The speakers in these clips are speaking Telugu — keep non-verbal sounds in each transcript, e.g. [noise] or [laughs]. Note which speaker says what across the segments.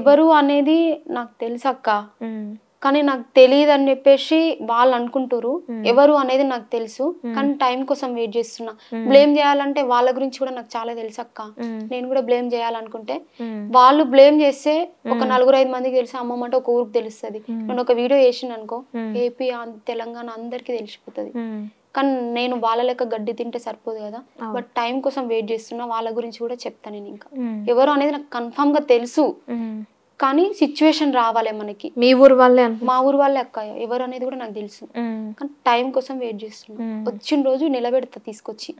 Speaker 1: ఎవరు అనేది నాకు తెలుసు అక్క కానీ నాకు తెలియదు అని చెప్పేసి వాళ్ళు అనుకుంటారు ఎవరు అనేది నాకు తెలుసు కానీ టైం కోసం వెయిట్ చేస్తున్నా బ్లేమ్ చేయాలంటే వాళ్ళ గురించి కూడా నాకు చాలా తెలుసు అక్క నేను కూడా బ్లేమ్ చేయాలనుకుంటే వాళ్ళు బ్లేమ్ చేస్తే ఒక నలుగురు ఐదు మందికి తెలిసి అమ్మమ్మ అంటే ఒక ఊరికి తెలుస్తుంది నేను ఒక వీడియో చేసిన అనుకో ఏపీ తెలంగాణ అందరికి తెలిసిపోతుంది కానీ నేను వాళ్ళ లెక్క గడ్డి తింటే సరిపోదు కదా బట్ టైం కోసం వెయిట్ చేస్తున్నా వాళ్ళ గురించి కూడా చెప్తాను నేను ఇంకా ఎవరు అనేది నాకు కన్ఫామ్ గా తెలుసు కానీ సిచ్యువేషన్ రావాలి మనకి మీ ఊరు వాళ్ళే మా ఊరు వాళ్ళే అక్క ఎవరు అనేది కూడా నాకు తెలుసు కానీ టైం కోసం వెయిట్ చేస్తున్నా వచ్చిన రోజు నిలబెడతా తీసుకొచ్చి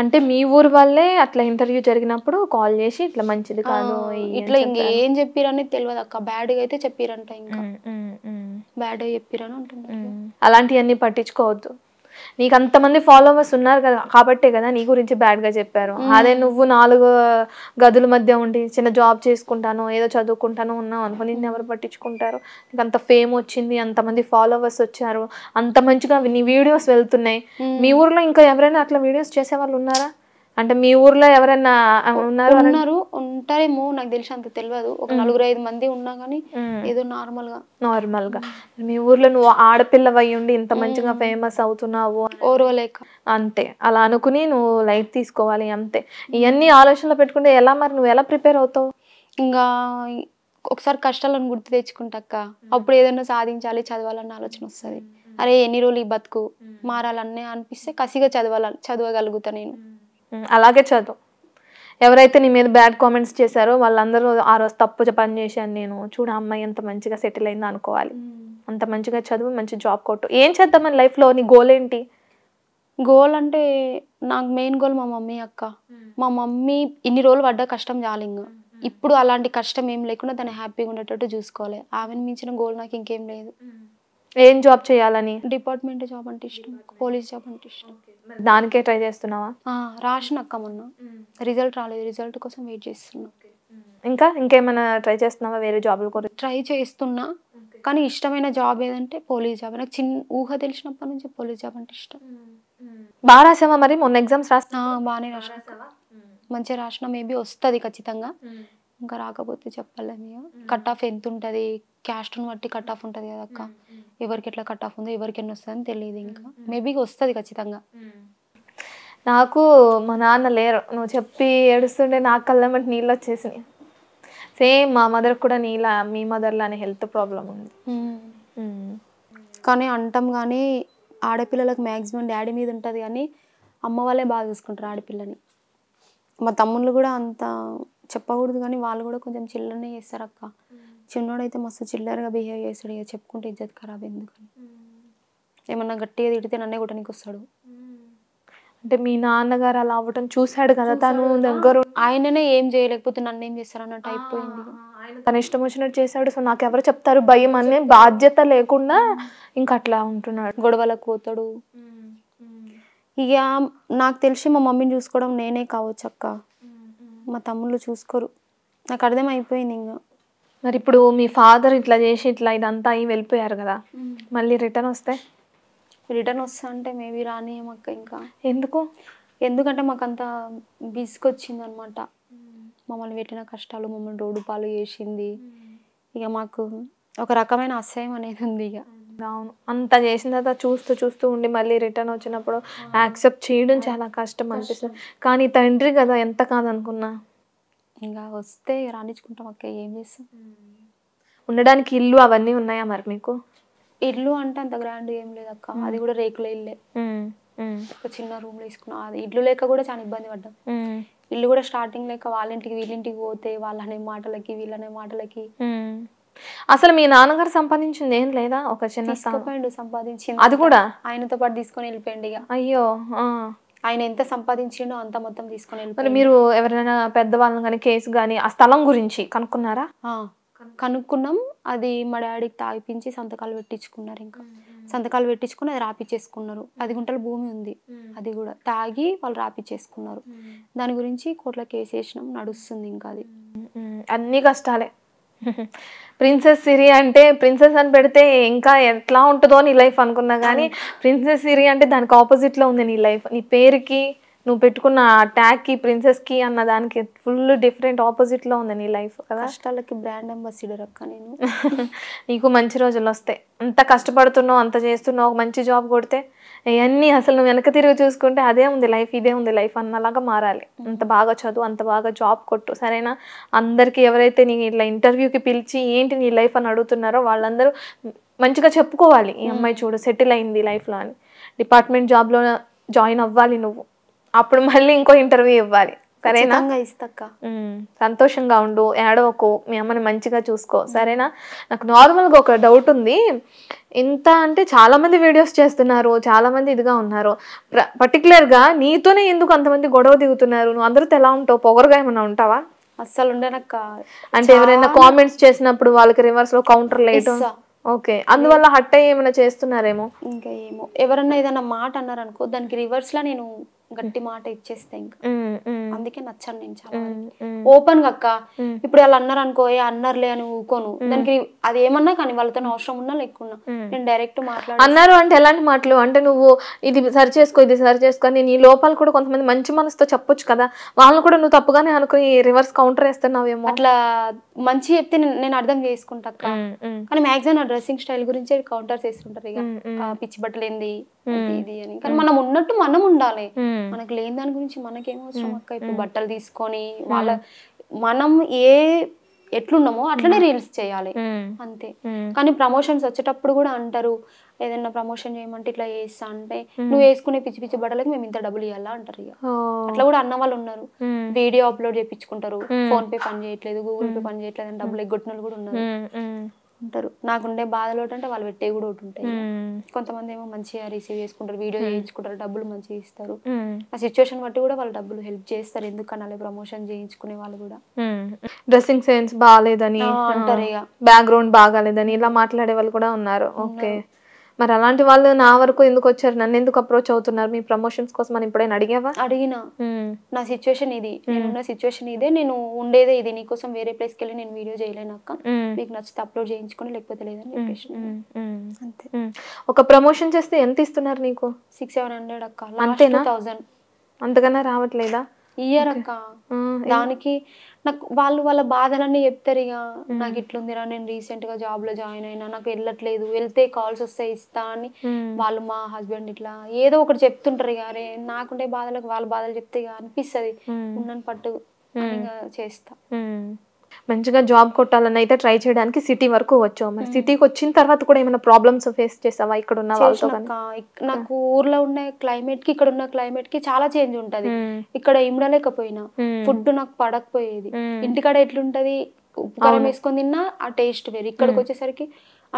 Speaker 2: అంటే మీ ఊరు వాళ్ళే అట్లా ఇంటర్వ్యూ జరిగినప్పుడు కాల్ చేసి ఇట్లా మంచిది కాదు ఇట్లా ఇంకా
Speaker 1: ఏం చెప్పిరని తెలియదు అక్క బ్యాడ్గా అయితే చెప్పారంట ఇంకా బ్యాడ్ చెప్పిరని ఉంటుంది
Speaker 2: అలాంటివన్నీ పట్టించుకోవద్దు నీకు అంతమంది ఫాలోవర్స్ ఉన్నారు కదా కాబట్టే కదా నీ గురించి బ్యాడ్ గా చెప్పారు అదే నువ్వు నాలుగు గదుల మధ్య ఉండి చిన్న జాబ్ చేసుకుంటాను ఏదో చదువుకుంటాను ఉన్నావు అనుకో నిన్ను ఎవరు పట్టించుకుంటారు నీకు అంత ఫేమ్ వచ్చింది అంతమంది ఫాలోవర్స్ వచ్చారు అంత మంచిగా నీ వీడియోస్ వెళ్తున్నాయి మీ ఊర్లో ఇంకా ఎవరైనా అట్లా వీడియోస్ చేసే వాళ్ళు ఉన్నారా అంటే మీ ఊర్లో ఎవరైనా ఉన్నారు
Speaker 1: ఉంటారేమో నాకు తెలిసి అంత తెలియదు ఒక నలుగురు ఐదు మంది ఉన్నా గానీ ఏదో నార్మల్ గా
Speaker 2: నార్మల్ గా మీ ఊర్లో నువ్వు ఆడపిల్ల ఉండి ఇంత మంచిగా ఫేమస్ అవుతున్నావు ఓర్వలేక అంతే అలా అనుకుని నువ్వు లైట్ తీసుకోవాలి అంతే ఇవన్నీ ఆలోచనలు పెట్టుకుంటే ఎలా మరి నువ్వు ఎలా ప్రిపేర్ అవుతావు ఇంకా
Speaker 1: ఒకసారి కష్టాలను గుర్తు తెచ్చుకుంటాక అప్పుడు ఏదైనా సాధించాలి చదవాలన్న ఆలోచన వస్తుంది అరే ఎన్ని రోజులు ఈ బతుకు మారాలన్నీ అనిపిస్తే కసిగా చదవాల చదవగలుగుతా
Speaker 2: నేను అలాగే చదువు ఎవరైతే నీ మీద బ్యాడ్ కామెంట్స్ చేశారో వాళ్ళందరూ ఆ రోజు తప్పు పని చేశాను నేను చూడ అమ్మాయి ఎంత మంచిగా సెటిల్ అయిందో అనుకోవాలి అంత మంచిగా చదువు మంచి జాబ్ కొట్టు ఏం చేద్దామని లైఫ్లో నీ గోల్ ఏంటి గోల్ అంటే నాకు
Speaker 1: మెయిన్ గోల్ మా మమ్మీ అక్క మా మమ్మీ ఇన్ని రోజులు పడ్డ కష్టం జాలింగ్ ఇప్పుడు అలాంటి కష్టం ఏం లేకుండా తను హ్యాపీగా ఉండేటట్టు చూసుకోవాలి ఆమెను మించిన గోల్ నాకు ఇంకేం లేదు ఏం
Speaker 2: జాబ్ చేయాలని డిపార్ట్మెంట్ జాబ్ అంటే ఇష్టం పోలీస్ జాబ్ అంటే ఇష్టం దానికే ట్రై చేస్తున్నావా
Speaker 1: రాసిన అక్క మొన్న రిజల్ట్ రాలేదు రిజల్ట్ కోసం వెయిట్ చేస్తున్నా ఇంకా ఇంకేమైనా ట్రై చేస్తున్నావా వేరే జాబ్లు కోసం ట్రై చేస్తున్నా కానీ ఇష్టమైన జాబ్ ఏదంటే పోలీస్ జాబ్ నాకు చిన్న ఊహ తెలిసినప్పటి నుంచి పోలీస్ జాబ్ అంటే ఇష్టం బాగా రాసావా మరి మొన్న ఎగ్జామ్స్ రాస్తా బాగానే రాసిన మంచిగా రాసిన మేబీ వస్తుంది ఖచ్చితంగా ఇంకా రాకపోతే చెప్పాలని కట్ ఆఫ్ ఎంత ఉంటుంది క్యాస్ట్ని బట్టి కట్ ఆఫ్ ఉంటుంది కదా అక్క ఎవరికి ఎట్లా
Speaker 2: కట్ ఆఫ్ ఉందో ఎవరికి ఎన్ని వస్తుందని తెలియదు ఇంకా మేబీ వస్తుంది ఖచ్చితంగా నాకు మా నాన్న లేరు నువ్వు చెప్పి ఏడుస్తుంటే నాకు కళ్ళమంటే నీళ్ళు వచ్చేసినాయి సేమ్ మా మదర్ కూడా నీలా మీ అనే హెల్త్ ప్రాబ్లం ఉంది కానీ అంటాం
Speaker 1: కానీ ఆడపిల్లలకు మ్యాక్సిమం డాడీ
Speaker 2: మీద ఉంటుంది కానీ అమ్మ వాళ్ళే బాగా
Speaker 1: చూసుకుంటారు ఆడపిల్లని మా తమ్ముళ్ళు కూడా అంత చెప్పకూడదు కానీ వాళ్ళు కూడా కొంచెం చిల్లనే చేస్తారు అక్క చిన్నోడైతే మస్తు చిల్లరగా బిహేవ్ చేస్తాడు ఇక చెప్పుకుంటే ఇజ్జత్ ఖరాబ్ ఎందుకని ఏమన్నా గట్టిగా తిడితే నన్నే కొట్టడానికి వస్తాడు అంటే మీ నాన్నగారు అలా అవ్వటం చూశాడు కదా తను దగ్గర ఆయననే ఏం చేయలేకపోతే నన్ను ఏం చేస్తారు అన్నట్టు అయిపోయింది
Speaker 2: తన ఇష్టం వచ్చినట్టు చేశాడు సో నాకు ఎవరు చెప్తారు భయం అనే బాధ్యత లేకుండా ఇంకా అట్లా ఉంటున్నాడు గొడవలకు పోతాడు ఇక నాకు తెలిసి మా మమ్మీని చూసుకోవడం నేనే కావచ్చు అక్క మా తమ్ముళ్ళు చూసుకోరు నాకు అర్థం అయిపోయింది ఇంకా మరి ఇప్పుడు మీ ఫాదర్ ఇట్లా చేసి ఇట్లా ఇదంతా అయి వెళ్ళిపోయారు కదా మళ్ళీ రిటర్న్ వస్తే రిటర్న్
Speaker 1: వస్తా అంటే మేబీ రాని మాకు ఇంకా ఎందుకు ఎందుకంటే మాకంత బిసుకొచ్చింది అనమాట మమ్మల్ని పెట్టిన కష్టాలు మమ్మల్ని రోడ్డు పాలు
Speaker 2: చేసింది ఇక మాకు ఒక రకమైన అసహ్యం అనేది ఉంది ఇక అవును అంత చేసిన తర్వాత చూస్తూ చూస్తూ ఉండి మళ్ళీ రిటర్న్ వచ్చినప్పుడు యాక్సెప్ట్ చేయడం చాలా కష్టం అనిపిస్తుంది కానీ తండ్రి కదా ఎంత కాదనుకున్నా ఇంకా వస్తే రాణించుకుంటాం అక్క ఏం చేస్తాం ఉండడానికి ఇల్లు అవన్నీ ఉన్నాయా మరి మీకు
Speaker 1: ఇల్లు అంటే అంత గ్రాండ్ ఏం అక్క అది కూడా రేకుల ఇల్లే ఒక చిన్న రూమ్ లో తీసుకున్నాం అది ఇల్లు లేక కూడా చాలా ఇబ్బంది పడ్డాం ఇల్లు కూడా స్టార్టింగ్ లేక వాళ్ళ ఇంటికి వీళ్ళింటికి పోతే వాళ్ళనే మాటలకి వీళ్ళనే మాటలకి
Speaker 2: అసలు మీ నాన్నగారు సంపాదించింది ఏం లేదా ఒక చిన్న సంపాదించింది అది కూడా
Speaker 1: ఆయనతో పాటు తీసుకొని వెళ్ళిపోయింది ఇక అయ్యో ఆయన ఎంత సంపాదించిండో అంత మొత్తం తీసుకుని మరి మీరు
Speaker 2: ఎవరైనా పెద్దవాళ్ళని కానీ కేసు కానీ ఆ స్థలం గురించి కనుక్కున్నారా
Speaker 1: కనుక్కున్నాం అది మా డాడీకి తాగిపించి సంతకాలు పెట్టించుకున్నారు ఇంకా సంతకాలు పెట్టించుకుని అది రాపిచ్చేసుకున్నారు పది గుంటల భూమి ఉంది అది కూడా తాగి వాళ్ళు
Speaker 2: రాపిచ్చేసుకున్నారు దాని గురించి కోట్ల కేసు వేసినాం నడుస్తుంది ఇంకా అది అన్ని కష్టాలే ప్రిన్సెస్ సిరి అంటే ప్రిన్సెస్ అని పెడితే ఇంకా ఎట్లా ఉంటుందో నీ లైఫ్ అనుకున్నా కానీ ప్రిన్సెస్ సిరి అంటే దానికి ఆపోజిట్లో ఉంది నీ లైఫ్ నీ పేరుకి నువ్వు పెట్టుకున్న ట్యాగ్కి ప్రిన్సెస్కి అన్న దానికి ఫుల్ డిఫరెంట్ ఆపోజిట్లో ఉంది నీ లైఫ్ కదా కష్టాలకి బ్రాండ్ అంబాసిడర్ అక్క నేను [laughs] నీకు మంచి రోజులు వస్తాయి అంత కష్టపడుతున్నావు అంత చేస్తున్నావు ఒక మంచి జాబ్ కొడితే ఇవన్నీ అసలు నువ్వు వెనక తిరిగి చూసుకుంటే అదే ఉంది లైఫ్ ఇదే ఉంది లైఫ్ అన్నలాగా మారాలి అంత బాగా చదువు అంత బాగా జాబ్ కొట్టు సరేనా అందరికీ ఎవరైతే నీ ఇట్లా ఇంటర్వ్యూకి పిలిచి ఏంటి నీ లైఫ్ అని అడుగుతున్నారో వాళ్ళందరూ మంచిగా చెప్పుకోవాలి ఈ అమ్మాయి చూడు సెటిల్ అయింది లైఫ్లో అని డిపార్ట్మెంట్ జాబ్లో జాయిన్ అవ్వాలి నువ్వు అప్పుడు మళ్ళీ ఇంకో ఇంటర్వ్యూ ఇవ్వాలి సరేనా ఇస్తాక సంతోషంగా ఉండు ఏడవకు మీ అమ్మని మంచిగా చూసుకో సరేనా నాకు నార్మల్గా ఒక డౌట్ ఉంది ఇంత అంటే చాలామంది వీడియోస్ చేస్తున్నారు చాలామంది ఇదిగా ఉన్నారు పర్టికులర్గా నీతోనే ఎందుకు అంతమంది గొడవ దిగుతున్నారు నువ్వు అందరితో ఎలా ఉంటావు పొగరుగా ఏమైనా ఉంటావా
Speaker 1: అస్సలు ఉండనక్క
Speaker 2: అంటే ఎవరైనా కామెంట్స్ చేసినప్పుడు వాళ్ళకి రివర్స్ లో కౌంటర్ లేదు ఓకే అందువల్ల హట్ అయ్యి ఏమైనా చేస్తున్నారేమో ఇంకా ఏమో
Speaker 1: ఎవరన్నా ఏదైనా మాట అన్నారనుకో దానికి రివర్స్ లా నేను గట్టి మాట ఇచ్చేస్తే ఇంకా అందుకే నచ్చాను నేను చాలా ఓపెన్ గక్క అక్క ఇప్పుడు వాళ్ళు అన్నారు అనుకో ఏ అన్నర్లే అని ఊకోను దానికి అది ఏమన్నా కానీ వాళ్ళతో అవసరం ఉన్నా లేకున్నా నేను డైరెక్ట్ మాట్లాడు
Speaker 2: అన్నారు అంటే ఎలాంటి మాటలు అంటే నువ్వు ఇది సరి చేసుకో ఇది సరి చేసుకో నేను ఈ లోపాలు కూడా కొంతమంది మంచి మనసుతో చెప్పొచ్చు కదా వాళ్ళని కూడా నువ్వు తప్పుగానే అనుకుని రివర్స్ కౌంటర్ వేస్తున్నావేమో అట్లా
Speaker 1: మంచి చెప్తే నేను అర్థం చేసుకుంటా కానీ మ్యాక్సిమం డ్రెస్సింగ్ స్టైల్ గురించి కౌంటర్ చేస్తుంటారు ఇక పిచ్చి ఏంది ఇది అని కానీ మనం ఉన్నట్టు మనం ఉండాలి మనకు లేని దాని గురించి మనకేం అవసరం అక్క ఇప్పుడు బట్టలు తీసుకొని వాళ్ళ మనం ఏ ఎట్లున్నామో అట్లనే రీల్స్ చేయాలి అంతే కానీ ప్రమోషన్స్ వచ్చేటప్పుడు కూడా అంటారు ఏదైనా ప్రమోషన్ చేయమంటే ఇట్లా చేస్తా అంటే నువ్వు వేసుకునే పిచ్చి పిచ్చి బట్టలకి మేము ఇంత డబ్బులు ఇవ్వాలా అంటారు ఇక అట్లా కూడా అన్న వాళ్ళు ఉన్నారు వీడియో అప్లోడ్ చేయించుకుంటారు ఫోన్ పే పని చేయట్లేదు గూగుల్ పే పని చేయట్లేదు అని డబ్బులు ఎగ్గొట్టిన కూడా ఉన్నారు ఉంటారు నాకుండే బాధలు ఒకటి అంటే వాళ్ళు పెట్టే కూడా ఒకటి ఉంటాయి కొంతమంది ఏమో మంచిగా రిసీవ్ చేసుకుంటారు వీడియో చేయించుకుంటారు డబ్బులు మంచిగా ఇస్తారు ఆ సిచ్యువేషన్ బట్టి కూడా వాళ్ళు డబ్బులు హెల్ప్ చేస్తారు ఎందుకన్నా ప్రమోషన్ చేయించుకునే వాళ్ళు కూడా
Speaker 2: డ్రెస్సింగ్ సెన్స్ బాగాలేదని అంటారు ఇక బ్యాక్గ్రౌండ్ బాగాలేదని ఇలా మాట్లాడే వాళ్ళు కూడా ఉన్నారు ఓకే మరి అలాంటి వాళ్ళు నా వరకు ఎందుకు వచ్చారు నన్ను ఎందుకు అప్రోచ్ అవుతున్నారు మీ ప్రమోషన్స్ కోసం అని ఇప్పుడైనా అడిగావా అడిగినా
Speaker 1: నా సిచ్యువేషన్ ఇది నేనున్న సిచ్యువేషన్ ఇదే నేను ఉండేదే ఇది నీకోసం వేరే ప్లేస్కి వెళ్ళి నేను వీడియో చేయలేనక్క మీకు నచ్చితే అప్లోడ్ చేయించుకుని లేకపోతే లేదని
Speaker 2: చెప్పేసి అంతే ఒక ప్రమోషన్ చేస్తే ఎంత ఇస్తున్నారు నీకు
Speaker 1: సిక్స్ సెవెన్ హండ్రెడ్ అక్క అంతేనా థౌసండ్
Speaker 2: అంతకన్నా రావట్లేదా ఇయర్ అక్క దానికి నాకు వాళ్ళు వాళ్ళ బాధలన్నీ చెప్తారు
Speaker 1: ఇక నాకు ఇట్లుందిరా నేను రీసెంట్ గా జాబ్ లో జాయిన్ అయినా నాకు వెళ్ళట్లేదు వెళ్తే కాల్స్ వస్తే ఇస్తా అని వాళ్ళు మా హస్బెండ్ ఇట్లా ఏదో ఒకటి చెప్తుంటారు ఇక అరే నాకుండే బాధలకు వాళ్ళ బాధలు చెప్తే ఇక అనిపిస్తుంది ఉన్నాను పట్టు చేస్తా
Speaker 2: మంచిగా జాబ్ కొట్టాలని అయితే ట్రై చేయడానికి సిటీ వరకు వచ్చావు మరి సిటీకి వచ్చిన తర్వాత కూడా ఏమైనా ప్రాబ్లమ్స్ ఫేస్ చేసావా ఇక్కడ ఉన్న వాళ్ళతో
Speaker 1: నాకు ఊర్లో ఉన్న క్లైమేట్ కి ఇక్కడ ఉన్న క్లైమేట్ కి చాలా చేంజ్ ఉంటది ఇక్కడ ఇమ్మడలేకపోయినా ఫుడ్ నాకు పడకపోయేది ఇంటికాడ ఎట్లుంటది ఉపకారం వేసుకొని తిన్నా ఆ టేస్ట్ వేరు ఇక్కడికి వచ్చేసరికి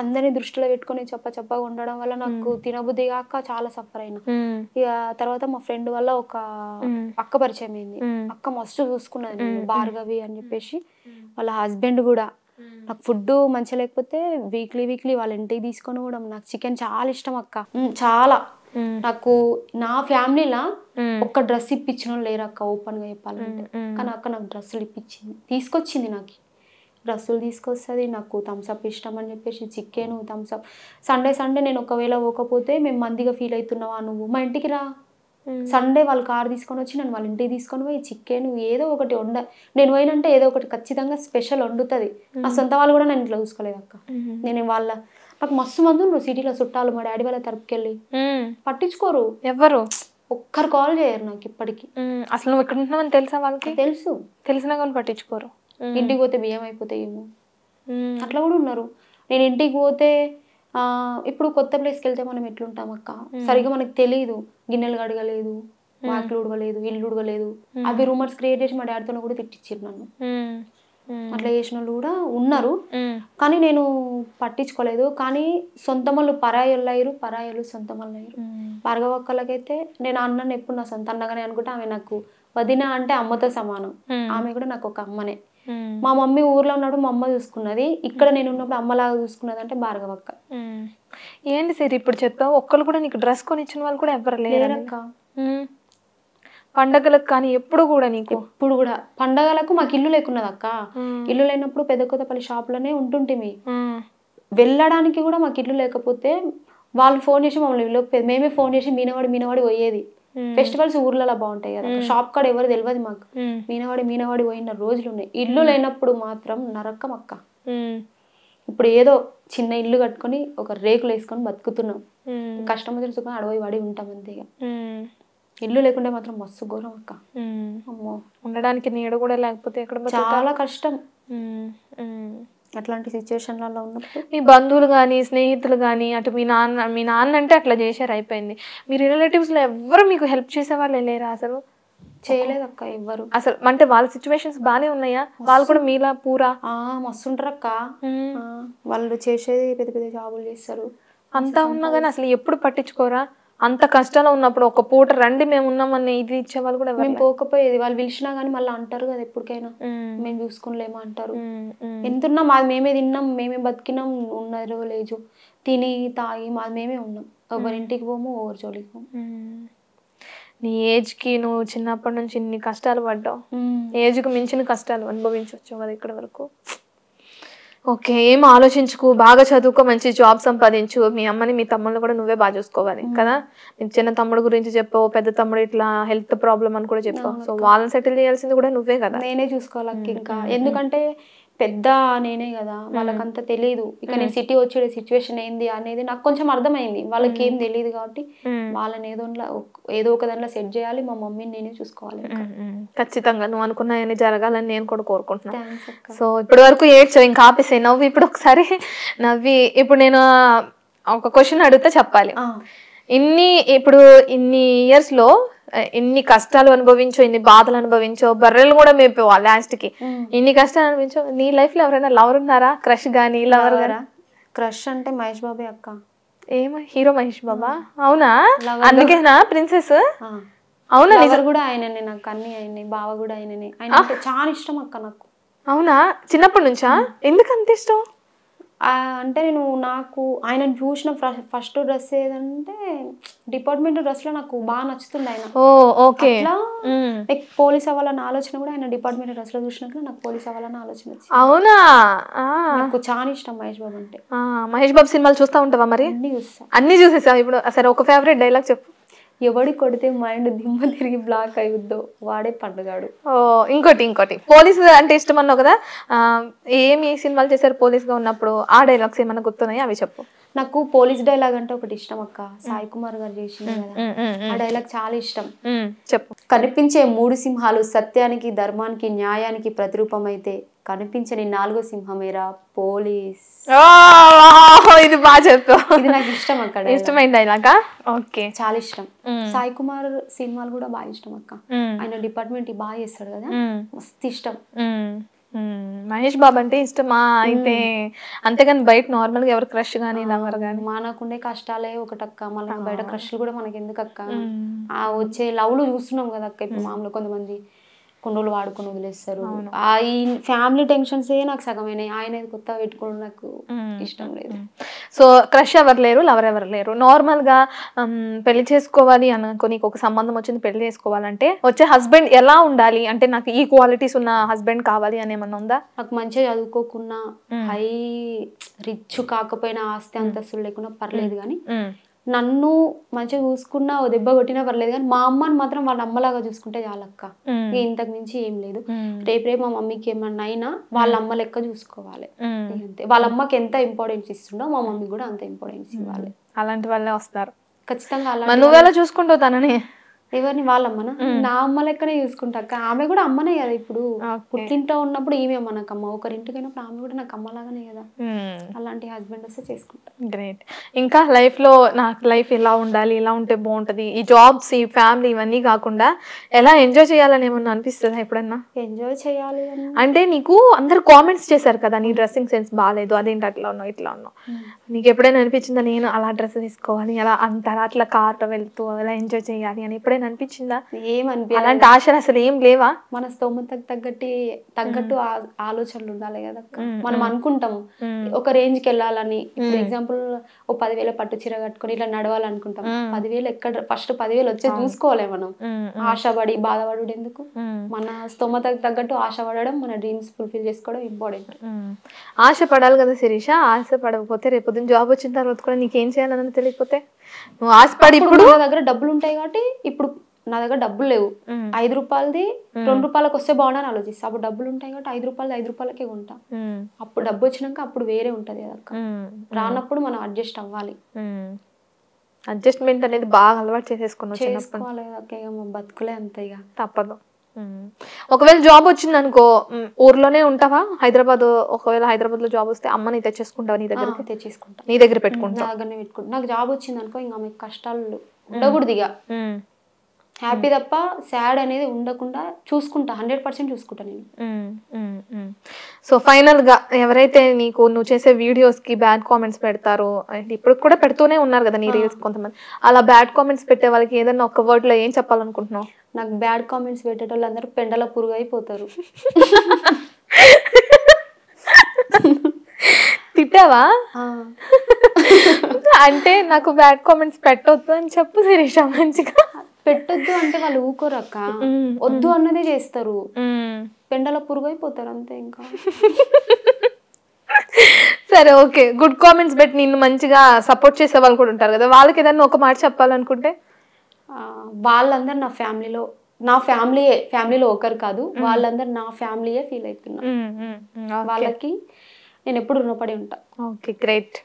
Speaker 1: అందరిని దృష్టిలో పెట్టుకుని చెప్ప చెప్పగా ఉండడం వల్ల నాకు తినబుద్ధి కాక చాలా సఫర్ అయినా ఇక తర్వాత మా ఫ్రెండ్ వల్ల ఒక అక్క పరిచయం అయింది అక్క మస్తు చూసుకున్నది భార్గవి అని చెప్పేసి వాళ్ళ హస్బెండ్ కూడా నాకు ఫుడ్ మంచిగా లేకపోతే వీక్లీ వీక్లీ వాళ్ళ ఇంటికి తీసుకొని కూడా నాకు చికెన్ చాలా ఇష్టం అక్క చాలా నాకు నా ఫ్యామిలీలా ఒక్క డ్రెస్ ఇప్పించడం లేరు అక్క ఓపెన్ గా చెప్పాలంటే కానీ అక్క నాకు డ్రెస్సులు ఇప్పించింది తీసుకొచ్చింది నాకు డ్రస్సులు తీసుకొస్తుంది నాకు థమ్స్అప్ ఇష్టం అని చెప్పేసి చికెన్ థమ్స్అప్ సండే సండే నేను ఒకవేళ పోకపోతే మేము మందిగా ఫీల్ అవుతున్నావా నువ్వు మా ఇంటికి రా సండే వాళ్ళు కార్ తీసుకొని వచ్చి నన్ను వాళ్ళ ఇంటికి తీసుకొని పోయి చికెన్ ఏదో ఒకటి వండ నేను పోయినంటే ఏదో ఒకటి ఖచ్చితంగా స్పెషల్ వండుతుంది నా సొంత వాళ్ళు కూడా నేను ఇట్లా చూసుకోలేదు అక్క నేను వాళ్ళ నాకు మస్తు మందు నువ్వు సిటీలో చుట్టాలు మా డాడీ వాళ్ళ తరపుకెళ్ళి పట్టించుకోరు ఎవరు ఒక్కరు కాల్ చేయరు నాకు ఇప్పటికి అసలు నువ్వు ఎక్కడ ఉంటున్నావు అని తెలుసా వాళ్ళకి తెలుసు తెలిసినా కానీ పట్టించుకోరు ఇంటికి పోతే బియ్యం అయిపోతాయేమో అట్లా కూడా ఉన్నారు నేను ఇంటికి పోతే ఇప్పుడు కొత్త ప్లేస్కి వెళ్తే మనం ఎట్లుంటాం అక్క సరిగ్గా మనకు తెలియదు గిన్నెలు కడగలేదు వాకిలు ఉడవలేదు ఇల్లు ఉడవలేదు అవి రూమర్స్ క్రియేట్ చేసి మా డాడీతో కూడా తిట్టించారు నన్ను అట్లా చేసిన వాళ్ళు కూడా ఉన్నారు కానీ నేను పట్టించుకోలేదు కానీ సొంత వాళ్ళు పరాయలు అయ్యారు పరాయలు సొంత వాళ్ళు అయ్యారు భార్గవక్కలకైతే నేను అన్నను ఎప్పుడు నా సొంత అన్నగానే అనుకుంటే ఆమె నాకు వదిన అంటే అమ్మతో సమానం ఆమె కూడా నాకు ఒక అమ్మనే మా మమ్మీ ఊర్లో ఉన్నప్పుడు మా అమ్మ చూసుకున్నది ఇక్కడ నేను ఉన్నప్పుడు అమ్మలాగా చూసుకున్నది అంటే భార్గవక్క
Speaker 2: ఏంటి సరే ఇప్పుడు చెప్పావు ఒక్కరు కూడా నీకు డ్రెస్ కొని ఇచ్చిన వాళ్ళు కూడా ఎవరు లేరక్క పండగలకు
Speaker 1: కానీ ఎప్పుడు కూడా నీకు ఇప్పుడు కూడా పండగలకు మాకు ఇల్లు లేకున్నది అక్క ఇల్లు లేనప్పుడు పెద్ద కొత్తపల్లి లోనే ఉంటుంటే వెళ్ళడానికి కూడా మాకు ఇల్లు లేకపోతే వాళ్ళు ఫోన్ చేసి మమ్మల్ని మేమే ఫోన్ చేసి మీనవాడి మీనవాడి పోయేది ఫెస్టివల్స్ ఊర్లలో బాగుంటాయి కదా షాప్ కాడ ఎవరు తెలియదు మాకు మీనవాడి మీనవాడి పోయిన రోజులు ఉన్నాయి ఇల్లు లేనప్పుడు మాత్రం నరకం అక్క ఇప్పుడు ఏదో చిన్న ఇల్లు కట్టుకొని ఒక రేకులు వేసుకొని బతుకుతున్నాం కష్టం వచ్చిన సుఖం అడవి పడి ఉంటాం అంతే ఇల్లు లేకుంటే మాత్రం మస్తు ఘోరం అక్క అమ్మో ఉండడానికి నీడ కూడా లేకపోతే ఎక్కడ చాలా కష్టం
Speaker 2: అట్లాంటి సిచ్యువేషన్లలో ఉన్నప్పుడు మీ బంధువులు కానీ స్నేహితులు కానీ అటు మీ నాన్న మీ నాన్న అంటే అట్లా చేశారు అయిపోయింది మీ రిలేటివ్స్లో ఎవరు మీకు హెల్ప్ చేసే వాళ్ళు లేరా అసలు చేయలేదు అక్క ఎవ్వరు అసలు అంటే వాళ్ళ సిచ్యువేషన్స్ బాగానే ఉన్నాయా వాళ్ళు కూడా మీలా పూరా మస్తుంటారు అక్క
Speaker 1: వాళ్ళు చేసేది పెద్ద పెద్ద జాబులు చేస్తారు అంతా ఉన్నా కానీ
Speaker 2: అసలు ఎప్పుడు పట్టించుకోరా అంత కష్టాలు ఉన్నప్పుడు ఒక పూట రండి మేము ఉన్నామని ఇది ఇచ్చే వాళ్ళు కూడా మేము
Speaker 1: పోకపోయేది వాళ్ళు పిలిచినా కానీ మళ్ళీ అంటారు కదా ఎప్పటికైనా మేము చూసుకోలేము అంటారు ఎంతున్నా మాది మేమే తిన్నాం మేమే బతికినాం ఉన్నారు లేదు తిని తాగి మాది మేమే
Speaker 2: ఉన్నాం ఎవరింటికి పోము ఎవరి జోలికి పోము నీ ఏజ్ కి నువ్వు చిన్నప్పటి నుంచి ఇన్ని కష్టాలు పడ్డావు ఏజ్ కి మించిన కష్టాలు అనుభవించవచ్చు కదా ఇక్కడ వరకు ఓకే ఏం ఆలోచించుకు బాగా చదువుకో మంచి జాబ్ సంపాదించు మీ అమ్మని మీ తమ్ముళ్ళని కూడా నువ్వే బాగా చూసుకోవాలి కదా నేను చిన్న తమ్ముడు గురించి చెప్పావు పెద్ద తమ్ముడు ఇట్లా హెల్త్ ప్రాబ్లం అని కూడా చెప్పావు సో వాళ్ళని సెటిల్ చేయాల్సింది కూడా నువ్వే కదా నేనే చూసుకోవాలి ఇంకా ఎందుకంటే పెద్ద
Speaker 1: నేనే కదా వాళ్ళకంత తెలియదు ఇక నేను సిటీ వచ్చే సిచ్యువేషన్ ఏంది అనేది నాకు కొంచెం అర్థమైంది వాళ్ళకి ఏం తెలియదు కాబట్టి వాళ్ళని ఏదో ఏదో ఒక దాంట్లో సెట్ చేయాలి మా మమ్మీని నేనే చూసుకోవాలి
Speaker 2: ఖచ్చితంగా నువ్వు అనుకున్నాయని జరగాలని నేను కూడా కోరుకుంటున్నా సో ఇప్పటి వరకు ఏడ్చావు ఇంకా ఆపేసే నవ్వి ఇప్పుడు ఒకసారి నవ్వి ఇప్పుడు నేను ఒక క్వశ్చన్ అడిగితే చెప్పాలి ఇన్ని ఇప్పుడు ఇన్ని ఇయర్స్ లో ఎన్ని కష్టాలు అనుభవించో ఎన్ని బాధలు అనుభవించో బర్రెలు కూడా మేపేవా లాస్ట్ కి ఎన్ని కష్టాలు అనుభవించో నీ లైఫ్ లో ఎవరైనా లవర్ ఉన్నారా క్రష్ గానీ లవర్ గారా
Speaker 1: క్రష్ అంటే మహేష్ బాబు అక్క
Speaker 2: ఏమో హీరో మహేష్ బాబా
Speaker 1: అవునా అందుకేనా
Speaker 2: ప్రిన్సెస్ అవునా నిజం కూడా
Speaker 1: ఆయననే నాకు అన్ని ఆయనే బావ కూడా ఆయననే ఆయన చాలా ఇష్టం అక్క నాకు
Speaker 2: అవునా చిన్నప్పటి నుంచా
Speaker 1: ఎందుకు అంత ఇష్టం అంటే నేను నాకు ఆయన చూసిన ఫస్ట్ డ్రెస్ ఏదంటే డిపార్ట్మెంట్ డ్రెస్ లో నాకు బాగా నచ్చుతుంది ఆయన పోలీస్ అవ్వాలన్న ఆలోచన కూడా ఆయన డిపార్ట్మెంట్ డ్రెస్ లో చూసినట్లు నాకు పోలీస్ అవ్వాలన్న ఆలోచన అవునా నాకు చాలా ఇష్టం మహేష్ బాబు అంటే
Speaker 2: మహేష్ బాబు సినిమాలు చూస్తా ఉంటావా మరి అన్ని చూసా అన్ని చూసేసా ఇప్పుడు సరే ఒక ఫేవరెట్ డైలాగ్ చెప్పు ఎవడి కొడితే మైండ్ దిమ్మ తిరిగి బ్లాక్ అయ్యుద్దో వాడే పండుగాడు ఇంకోటి ఇంకోటి పోలీసు అంటే ఇష్టం అన్నావు కదా ఏమి సినిమాలు చేశారు పోలీస్గా ఉన్నప్పుడు ఆ డైలాగ్స్ ఏమైనా గుర్తున్నాయి అవి చెప్పు నాకు పోలీస్ డైలాగ్ అంటే ఒకటి ఇష్టం అక్క
Speaker 1: సాయి కుమార్ గారు చేసింది కదా ఆ డైలాగ్ చాలా ఇష్టం
Speaker 2: చెప్పు కనిపించే
Speaker 1: మూడు సింహాలు సత్యానికి ధర్మానికి న్యాయానికి ప్రతిరూపమైతే కనిపించని నాలుగో సింహమేరా పోలీస్ ఇది బాగా చెప్తా ఇది నాకు ఇష్టం అక్కడ ఇష్టమైంది
Speaker 2: అయినాక ఓకే చాలా ఇష్టం
Speaker 1: సాయి కుమార్ సినిమాలు కూడా బాగా ఇష్టం అక్క ఆయన
Speaker 2: డిపార్ట్మెంట్ బాగా చేస్తాడు కదా మస్తు ఇష్టం మహేష్ బాబు అంటే ఇష్టమా అయితే అంతేగాని బయట నార్మల్ గా ఎవరు క్రష్ గానీ లవర్ గానీ కష్టాలే
Speaker 1: ఒకటక్క మళ్ళీ బయట క్రష్లు కూడా మనకి ఎందుకక్క ఆ వచ్చే లవ్ లు చూస్తున్నాం కదా అక్క ఇప్పుడు మామూలు కొంతమంది కుండలు వాడుకుని వదిలేస్తారు ఆ ఫ్యామిలీ టెన్షన్స్ ఏ నాకు సగమైన ఆయన కొత్త పెట్టుకోవడం నాకు
Speaker 2: ఇష్టం లేదు సో క్రష్ ఎవరు లేరు లవర్ ఎవరు లేరు గా పెళ్లి చేసుకోవాలి అనుకో నీకు ఒక సంబంధం వచ్చింది పెళ్లి చేసుకోవాలంటే వచ్చే హస్బెండ్ ఎలా ఉండాలి అంటే నాకు ఈ క్వాలిటీస్ ఉన్న హస్బెండ్ కావాలి అని ఏమన్నా ఉందా నాకు మంచిగా చదువుకోకున్నా
Speaker 1: హై రిచ్ కాకపోయినా ఆస్తి అంతస్తులు లేకుండా పర్లేదు కానీ నన్ను మంచిగా చూసుకున్నా ఓ దెబ్బ కొట్టినా పర్లేదు కానీ మా అమ్మని మాత్రం వాళ్ళ అమ్మలాగా చూసుకుంటే చాలక్క అక్క ఇంతకు మించి ఏం లేదు రేపు రేపు మా మమ్మీకి ఏమన్నా అయినా వాళ్ళ అమ్మ లెక్క చూసుకోవాలి అంతే వాళ్ళ అమ్మకి ఎంత ఇంపార్టెన్స్ ఇస్తుండో మా మమ్మీ కూడా అంత ఇంపార్టెన్స్ ఇవ్వాలి అలాంటి వాళ్ళే వస్తారు ఖచ్చితంగా నువ్వు చూసుకుంటావు తనని ఎవరిని వాళ్ళమ్మనా నా అమ్మ లెక్కనే చూసుకుంటా అక్క ఆమె కూడా అమ్మనే కదా ఇప్పుడు పుట్టింట్లో ఉన్నప్పుడు ఈమె నాకు అమ్మ ఒకరింటికైనప్పుడు ఆమె కూడా నాకు అమ్మలాగానే కదా అలాంటి హస్బెండ్ వస్తే చేసుకుంటా
Speaker 2: గ్రేట్ ఇంకా లైఫ్ లో నాకు లైఫ్ ఎలా ఉండాలి ఇలా ఉంటే బాగుంటది ఈ జాబ్స్ ఈ ఫ్యామిలీ ఇవన్నీ కాకుండా ఎలా ఎంజాయ్ చేయాలని ఏమన్నా అనిపిస్తుందా ఎప్పుడన్నా ఎంజాయ్ చేయాలి అంటే నీకు అందరు కామెంట్స్ చేశారు కదా నీ డ్రెస్సింగ్ సెన్స్ బాగాలేదు అదేంటి అట్లా ఉన్నావు ఇట్లా ఉన్నావు నీకు ఎప్పుడైనా అనిపించిందా నేను అలా డ్రెస్ తీసుకోవాలి అలా అంత అట్లా కార్లో వెళ్తూ అలా ఎంజాయ్ చేయాలి అని ఎప్పుడైనా ఎప్పుడైనా అనిపించిందా ఏమనిపి అలాంటి ఆశలు అసలు ఏం లేవా మన స్తోమతకు తగ్గట్టి తగ్గట్టు ఆలోచనలు ఉండాలి కదా మనం
Speaker 1: అనుకుంటాము ఒక రేంజ్కి వెళ్ళాలని ఫర్ ఎగ్జాంపుల్ ఓ పదివేల పట్టు చీర కట్టుకొని ఇట్లా నడవాలనుకుంటాం పదివేలు ఎక్కడ ఫస్ట్ పదివేలు వచ్చే చూసుకోవాలి మనం ఆశపడి బాధపడు ఎందుకు మన స్తోమతకు తగ్గట్టు ఆశపడడం మన డ్రీమ్స్ ఫుల్ఫిల్ చేసుకోవడం ఇంపార్టెంట్
Speaker 2: ఆశ పడాలి కదా శిరీష ఆశ పడకపోతే రేపు జాబ్ వచ్చిన తర్వాత కూడా నీకేం చేయాలన్నది తెలియకపోతే నువ్వు ఆశపడి ఇప్పుడు దగ్గర డబ్బులు ఉంటాయి కాబట్టి ఇప్పుడు నా దగ్గర డబ్బులు లేవు ఐదు
Speaker 1: రూపాయలది రెండు రూపాయలకు వస్తే అని ఆలోచిస్తా అప్పుడు డబ్బులు ఉంటాయి కాబట్టి ఐదు రూపాయలు ఐదు రూపాయలకే ఉంటా అప్పుడు డబ్బు వచ్చినాక అప్పుడు వేరే ఉంటది అదక్క రానప్పుడు మనం అడ్జస్ట్ అవ్వాలి
Speaker 2: అడ్జస్ట్మెంట్ అనేది బాగా అలవాటు చేసేసుకున్నాం బతుకులే అంత ఇక తప్పదు ఒకవేళ జాబ్ వచ్చింది అనుకో ఊర్లోనే ఉంటావా హైదరాబాద్ ఒకవేళ హైదరాబాద్ లో జాబ్ వస్తే అమ్మని తెచ్చేసుకుంటావా నీ దగ్గర తెచ్చేసుకుంటా నీ దగ్గర పెట్టుకుంటా
Speaker 1: నాకు జాబ్ వచ్చింది అనుకో ఇంకా కష్టాలు ఉండకూడదు ఇక
Speaker 2: హ్యాపీ తప్ప సాడ్ అనేది
Speaker 1: ఉండకుండా చూసుకుంటా హండ్రెడ్ పర్సెంట్ చూసుకుంటా
Speaker 2: నేను సో ఫైనల్గా ఎవరైతే నీకు నువ్వు చేసే వీడియోస్కి బ్యాడ్ కామెంట్స్ పెడతారో ఇప్పుడు కూడా పెడుతూనే ఉన్నారు కదా నీ రీల్స్ కొంతమంది అలా బ్యాడ్ కామెంట్స్ పెట్టే వాళ్ళకి ఏదైనా ఒక వర్డ్లో ఏం చెప్పాలనుకుంటున్నావు నాకు బ్యాడ్ కామెంట్స్ పెట్టేటోళ్ళు అందరూ పెండల పురుగు అయిపోతారు తిట్టావా అంటే నాకు బ్యాడ్ కామెంట్స్ పెట్టవద్దు అని చెప్పు శిరీష మంచిగా పెట్టొద్దు అంటే వాళ్ళు ఊకోరక్క వద్దు అన్నదే
Speaker 1: చేస్తారు పెండల పురుగు అయిపోతారు అంతే ఇంకా [laughs]
Speaker 2: సరే ఓకే గుడ్ కామెంట్స్ బట్ నిన్ను మంచిగా సపోర్ట్ చేసే వాళ్ళు కూడా ఉంటారు కదా వాళ్ళకి ఏదన్నా ఒక మాట చెప్పాలనుకుంటే వాళ్ళందరూ నా ఫ్యామిలీలో నా ఫ్యామిలీ
Speaker 1: ఫ్యామిలీలో ఒకరు కాదు వాళ్ళందరూ నా ఫ్యామిలీయే ఫీల్
Speaker 2: అవుతున్నారు వాళ్ళకి నేను ఎప్పుడు రుణపడి ఉంటా ఓకే గ్రేట్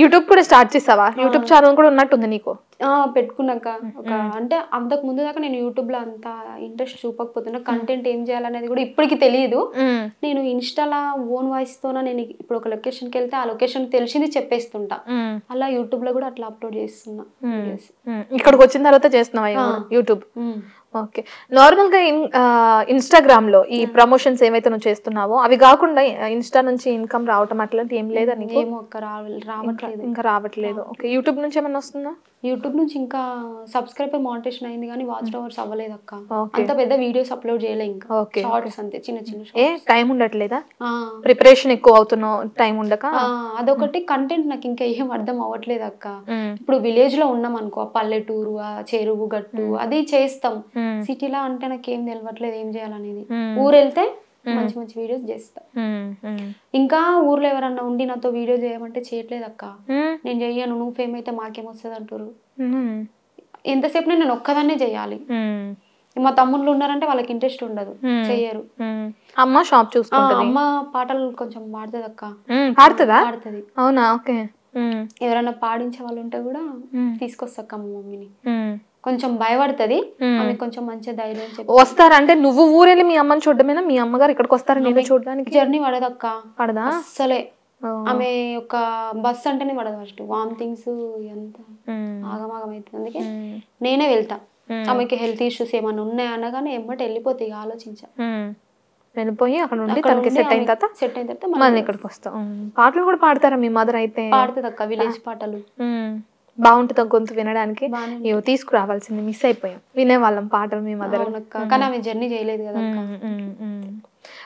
Speaker 2: యూట్యూబ్ కూడా స్టార్ట్ చేసావా యూట్యూబ్ ఛానల్ కూడా ఉన్నట్టుంది నీకు
Speaker 1: పెట్టుకున్నాక ఒక అంటే అంతకు ముందు దాకా నేను యూట్యూబ్ లో అంత ఇంట్రెస్ట్ చూపకపోతున్నా కంటెంట్ ఏం చేయాలనేది కూడా ఇప్పటికి తెలియదు నేను ఇన్స్టాలా ఓన్ వాయిస్ తో నేను ఇప్పుడు ఒక లొకేషన్ కి వెళ్తే ఆ లొకేషన్ తెలిసింది చెప్పేస్తుంటా అలా యూట్యూబ్ లో కూడా అట్లా అప్లోడ్ చేస్తున్నా
Speaker 2: ఇక్కడికి వచ్చిన తర్వాత చేస్తున్నావా యూట్యూబ్ ఓకే నార్మల్ గా ఇన్స్టాగ్రామ్ లో ఈ hmm. ప్రమోషన్స్ ఏవైతే నువ్వు చేస్తున్నావో అవి కాకుండా ఇన్స్టా నుంచి ఇన్కమ్ రావటం అట్లాంటి ఏం లేదా ఏమో రావట్లేదు ఇంకా రావట్లేదు ఓకే యూట్యూబ్ నుంచి
Speaker 1: ఏమైనా వస్తుందా యూట్యూబ్ నుంచి ఇంకా సబ్స్క్రైబర్ మానిటేషన్ అయింది కానీ వాచ్ అవర్స్ hmm. అవ్వలేదు అక్క అంత పెద్ద
Speaker 2: వీడియోస్ అప్లోడ్ చేయలే ఇంకా షార్ట్స్ అంతే చిన్న చిన్న ఏ టైం ఉండట్లేదా ప్రిపరేషన్ ఎక్కువ అవుతున్న టైం ఉండక
Speaker 1: అదొకటి కంటెంట్ నాకు ఇంకా ఏం అర్థం అవ్వట్లేదు అక్క hmm. ఇప్పుడు విలేజ్ లో ఉన్నాం అనుకో పల్లెటూరు ఆ చెరువు గట్టు hmm. అది చేస్తాం సిటీలో అంటే నాకు ఏం తెలియట్లేదు ఏం చేయాలనేది ఊరు వెళ్తే మంచి మంచి వీడియోస్ చేస్తా ఇంకా ఊర్లో ఎవరన్నా ఉండి నాతో వీడియో చేయమంటే చేయట్లేదు అక్క నేను చెయ్యను నువ్వు ఫేమ్ అయితే మాకేమొస్తుంది అంటారు ఎంతసేపు నేను ఒక్కదాన్నే చేయాలి మా తమ్ముళ్ళు ఉన్నారంటే వాళ్ళకి ఇంట్రెస్ట్ ఉండదు చెయ్యరు అమ్మ షాప్ చూసుకుంటుంది అమ్మ పాటలు కొంచెం పాడుతుంది అక్క పాడుతుంది అవునా ఓకే ఎవరైనా పాడించే వాళ్ళు ఉంటే కూడా తీసుకొస్తా అక్క మా మమ్మీని కొంచెం భయపడుతుంది ఆమె కొంచెం మంచిగా ధైర్యం చెప్పి వస్తారంటే నువ్వు ఊరెళ్ళి మీ అమ్మని చూడడమే మీ అమ్మగారు ఇక్కడికి వస్తారు చూడడానికి జర్నీ పడదు అక్క పడదా అసలే ఆమె ఒక బస్ అంటేనే పడదు ఫస్ట్ వామిటింగ్స్ ఎంత ఆగమాగం అవుతుంది అందుకే నేనే వెళ్తా ఆమెకి హెల్త్ ఇష్యూస్ ఏమైనా ఉన్నాయా అనగానే ఎంబటి వెళ్ళిపోతాయి ఆలోచించా
Speaker 2: వెళ్ళిపోయి అక్కడ నుండి తనకి సెట్ అయిన తర్వాత
Speaker 1: సెట్ అయిన తర్వాత మనం ఇక్కడికి
Speaker 2: వస్తాం పాటలు కూడా పాడతారా మీ మదర్ అయితే పాడుతుంది అక్క విలేజ్ పాటలు బాగుంటుంది గొంతు వినడానికి తీసుకురావాల్సింది మిస్ అయిపోయాం వినేవాళ్ళం పాటలు మేము అదర్ కానీ జర్నీ చేయలేదు కదా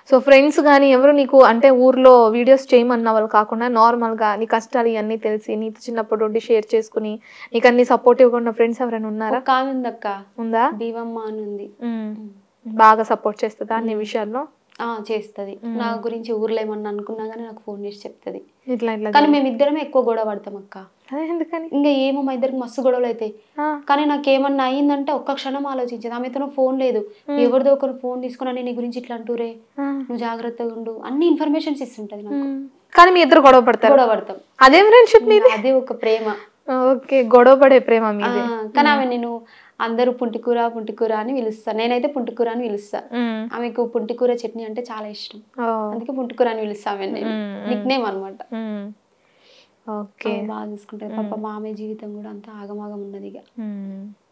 Speaker 2: సో ఫ్రెండ్స్ కానీ ఎవరు నీకు అంటే ఊర్లో వీడియోస్ చేయమన్న వాళ్ళు కాకుండా నార్మల్గా నీ కష్టాలు ఇవన్నీ తెలిసి నీతో చిన్నప్పటి నుండి షేర్ చేసుకుని నీకు అన్ని సపోర్టివ్గా ఉన్న ఫ్రెండ్స్ ఎవరైనా ఉన్నారా కానుందక్క ఉందా
Speaker 1: దీవమ్మ అని ఉంది
Speaker 2: బాగా సపోర్ట్ చేస్తుంది అన్ని విషయాల్లో
Speaker 1: చేస్తుంది నా గురించి ఊర్లో ఏమన్నా అనుకున్నా కానీ నాకు ఫోన్ చేసి చెప్తుంది
Speaker 2: ఇట్లా ఇట్లా కానీ మేమిద్దరమే
Speaker 1: ఎక్కువ గొడవ పడతాం అక్క ఇంకా ఏమో మా ఇద్దరికి మస్తు గొడవలు అయితే కానీ నాకు ఏమన్నా అయ్యిందంటే ఒక్క క్షణం ఆలోచించదు ఆమెతో ఫోన్ లేదు ఎవరిదో ఒకరు ఫోన్ తీసుకున్నా నీ గురించి ఇట్లా అంటూరే నువ్వు జాగ్రత్తగా ఉండు అన్ని ఇన్ఫర్మేషన్స్ ఇస్తుంటది
Speaker 2: కానీ మీ ఇద్దరు గొడవ పడతారు గొడవ పడతాం అదే ఫ్రెండ్షిప్ మీద అదే ఒక ప్రేమ ఓకే గొడవ పడే ప్రేమ మీద కానీ ఆమె
Speaker 1: నేను అందరూ పుంటికూర పుంటికూర అని పిలుస్తాను నేనైతే పుంటికూర అని పిలుస్తా ఆమెకు పుంటికూర చట్నీ అంటే చాలా ఇష్టం అందుకే పుంటికూర అని పిలుస్తా ఆమె నిక్ నేమ్ అనమాట ఓకే బాగా చూసుకుంటారు పాప మామయ్య జీవితం కూడా అంతా ఆగమాగం ఉన్నది ఇక